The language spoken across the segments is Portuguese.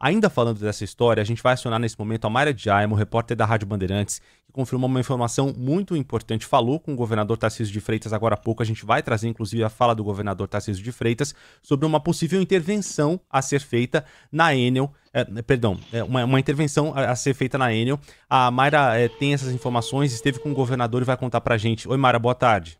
Ainda falando dessa história, a gente vai acionar nesse momento a Mayra Jaimo, repórter da Rádio Bandeirantes, que confirmou uma informação muito importante. Falou com o governador Tarcísio de Freitas agora há pouco. A gente vai trazer, inclusive, a fala do governador Tarcísio de Freitas sobre uma possível intervenção a ser feita na Enel. É, perdão, é, uma, uma, intervenção a, a, ser feita na Enel. A Mayra é, tem essas informações, esteve com o governador e vai contar pra gente. Oi, Mayra, boa tarde.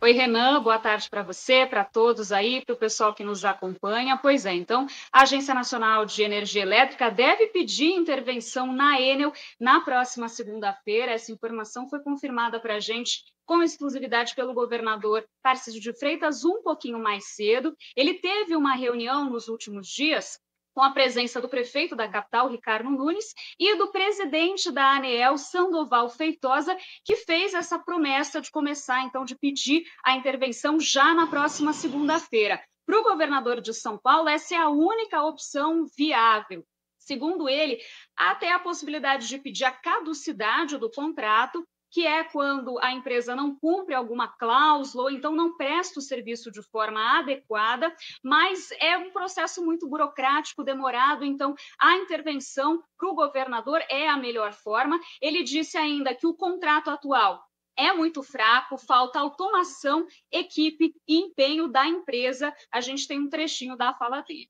Oi, Renan, boa tarde para você, para todos aí, para o pessoal que nos acompanha. Pois é, então, a Agência Nacional de Energia Elétrica deve pedir intervenção na Enel na próxima segunda-feira. Essa informação foi confirmada para a gente com exclusividade pelo governador Tarcísio de Freitas um pouquinho mais cedo. Ele teve uma reunião nos últimos dias com a presença do prefeito da capital, Ricardo Nunes, e do presidente da ANEEL, Sandoval Feitosa, que fez essa promessa de começar, então, de pedir a intervenção já na próxima segunda-feira. Para o governador de São Paulo, essa é a única opção viável. Segundo ele, até a possibilidade de pedir a caducidade do contrato que é quando a empresa não cumpre alguma cláusula ou então não presta o serviço de forma adequada, mas é um processo muito burocrático, demorado, então a intervenção para o governador é a melhor forma. Ele disse ainda que o contrato atual é muito fraco, falta automação, equipe e empenho da empresa. A gente tem um trechinho da fala dele.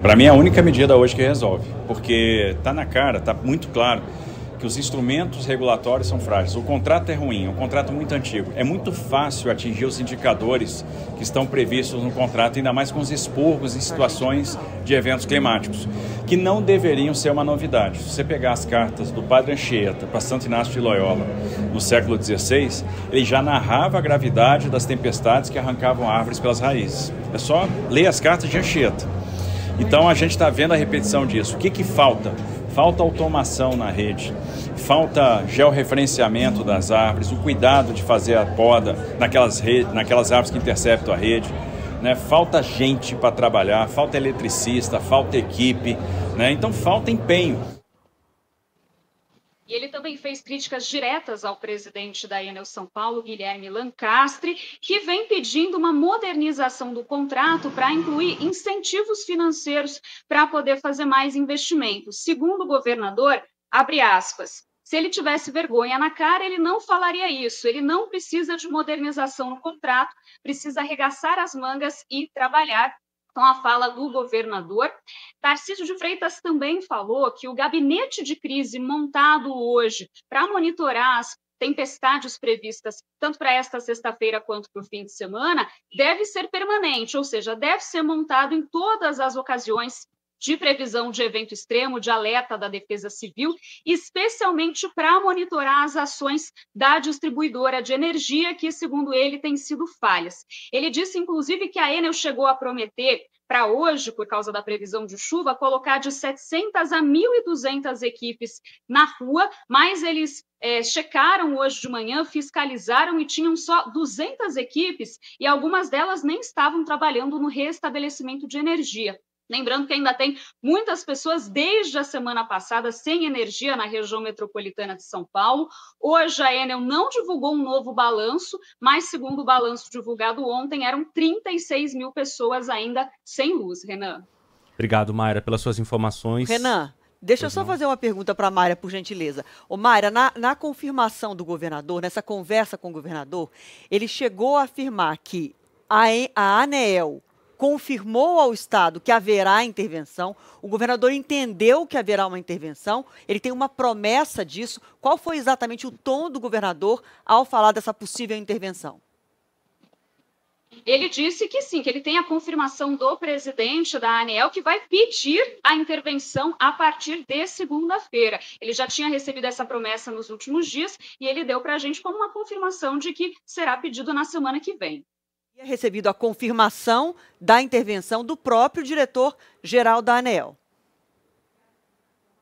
Para mim é a única medida hoje que resolve, porque está na cara, está muito claro que os instrumentos regulatórios são frágeis. O contrato é ruim, é um contrato muito antigo. É muito fácil atingir os indicadores que estão previstos no contrato, ainda mais com os expurgos em situações de eventos climáticos, que não deveriam ser uma novidade. Se você pegar as cartas do Padre Anchieta para Santo Inácio de Loyola no século XVI, ele já narrava a gravidade das tempestades que arrancavam árvores pelas raízes. É só ler as cartas de Anchieta. Então a gente está vendo a repetição disso. O que, que falta? Falta automação na rede, falta georreferenciamento das árvores, o cuidado de fazer a poda naquelas, redes, naquelas árvores que interceptam a rede. Né? Falta gente para trabalhar, falta eletricista, falta equipe, né? então falta empenho. E ele também fez críticas diretas ao presidente da Enel São Paulo, Guilherme Lancastre, que vem pedindo uma modernização do contrato para incluir incentivos financeiros para poder fazer mais investimentos. Segundo o governador, abre aspas, se ele tivesse vergonha na cara, ele não falaria isso. Ele não precisa de modernização no contrato, precisa arregaçar as mangas e trabalhar com a fala do governador. Tarcísio de Freitas também falou que o gabinete de crise montado hoje para monitorar as tempestades previstas tanto para esta sexta-feira quanto para o fim de semana deve ser permanente, ou seja, deve ser montado em todas as ocasiões de previsão de evento extremo, de alerta da Defesa Civil, especialmente para monitorar as ações da distribuidora de energia, que, segundo ele, tem sido falhas. Ele disse, inclusive, que a Enel chegou a prometer para hoje, por causa da previsão de chuva, colocar de 700 a 1.200 equipes na rua, mas eles é, checaram hoje de manhã, fiscalizaram e tinham só 200 equipes e algumas delas nem estavam trabalhando no restabelecimento de energia. Lembrando que ainda tem muitas pessoas desde a semana passada sem energia na região metropolitana de São Paulo. Hoje a Enel não divulgou um novo balanço, mas segundo o balanço divulgado ontem, eram 36 mil pessoas ainda sem luz, Renan. Obrigado, Mayra, pelas suas informações. Renan, Deixa eu só fazer uma pergunta para a Mayra, por gentileza. Ô, Mayra, na, na, confirmação do governador, nessa conversa com o governador, ele chegou a afirmar que a, a ANEEL confirmou ao Estado que haverá intervenção, o governador entendeu que haverá uma intervenção, ele tem uma promessa disso. Qual foi exatamente o tom do governador ao falar dessa possível intervenção? Ele disse que sim, que ele tem a confirmação do presidente da ANEL que vai pedir a intervenção a partir de segunda-feira. Ele já tinha recebido essa promessa nos últimos dias e ele deu para a gente como uma confirmação de que será pedido na semana que vem recebido a confirmação da intervenção do próprio diretor-geral da ANEL.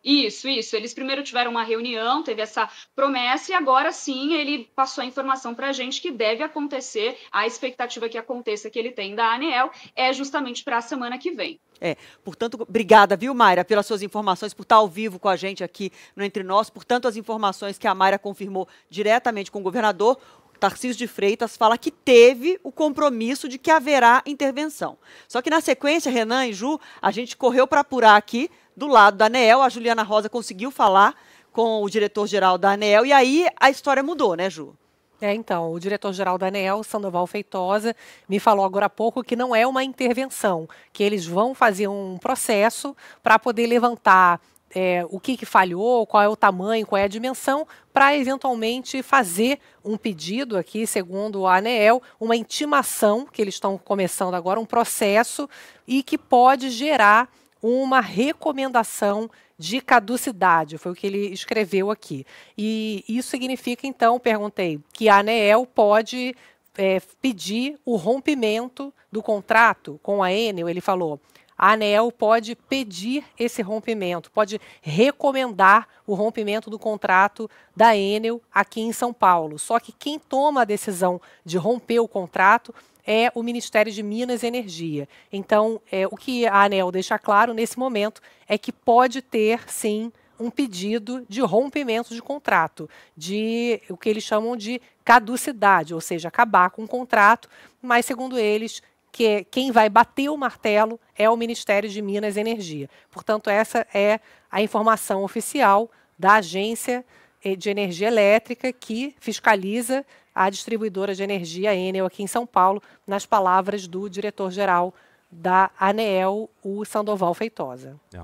Isso, isso. Eles primeiro tiveram uma reunião, teve essa promessa e agora sim ele passou a informação para a gente que deve acontecer. A expectativa que aconteça que ele tem da ANEL é justamente para a semana que vem. É, portanto, obrigada, viu, Mayra, pelas suas informações, por estar ao vivo com a gente aqui no Entre Nós. Portanto, as informações que a Mayra confirmou diretamente com o governador, Tarcísio de Freitas fala que teve o compromisso de que haverá intervenção. Só que na sequência, Renan e Ju, a gente correu para apurar aqui do lado da ANEEL, a Juliana Rosa conseguiu falar com o diretor-geral da ANEEL e aí a história mudou, né, Ju? É, então, o diretor-geral da ANEEL, Sandoval Feitosa, me falou agora há pouco que não é uma intervenção, que eles vão fazer um processo para poder levantar é, o que, que, falhou, qual é o tamanho, qual é a dimensão, para eventualmente fazer um pedido aqui, segundo a ANEEL, uma intimação, que eles estão começando agora, um processo, e que pode gerar uma recomendação de caducidade, foi o que ele escreveu aqui. E isso significa, então, perguntei, que a ANEEL pode é, pedir o rompimento do contrato com a Enel, ele falou, a ANEEL pode pedir esse rompimento, pode recomendar o rompimento do contrato da Enel aqui em São Paulo. Só que quem toma a decisão de romper o contrato é o Ministério de Minas e Energia. Então, é, o que a ANEL deixa claro nesse momento é que pode ter, sim, um pedido de rompimento de contrato, de o que eles chamam de caducidade, ou seja, acabar com o contrato, mas, segundo eles, que é quem vai bater o martelo é o Ministério de Minas e Energia. Portanto, essa é a informação oficial da Agência eh, de Energia Elétrica que fiscaliza a distribuidora de energia Enel aqui em São Paulo, nas palavras do diretor-geral da ANEEL, o Sandoval Feitosa. Não. É.